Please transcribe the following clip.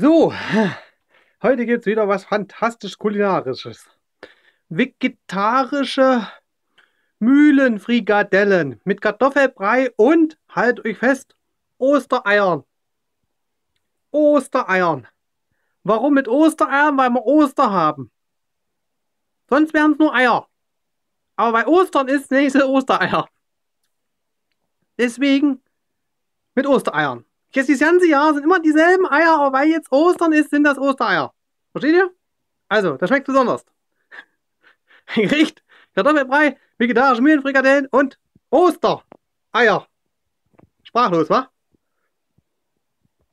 So, heute gibt es wieder was fantastisch kulinarisches. Vegetarische Mühlenfrikadellen mit Kartoffelbrei und, halt euch fest, Ostereiern. Ostereiern. Warum mit Ostereiern? Weil wir Oster haben. Sonst wären es nur Eier. Aber bei Ostern ist nächste Ostereier. Deswegen mit Ostereiern. Jetzt das ganze Jahr sind immer dieselben Eier, aber weil jetzt Ostern ist, sind das Ostereier. Versteht ihr? Also, das schmeckt besonders. Ein Gericht, Kartoffelbrei, vegetarische Mühlenfrikadellen und Ostereier. Sprachlos, wa?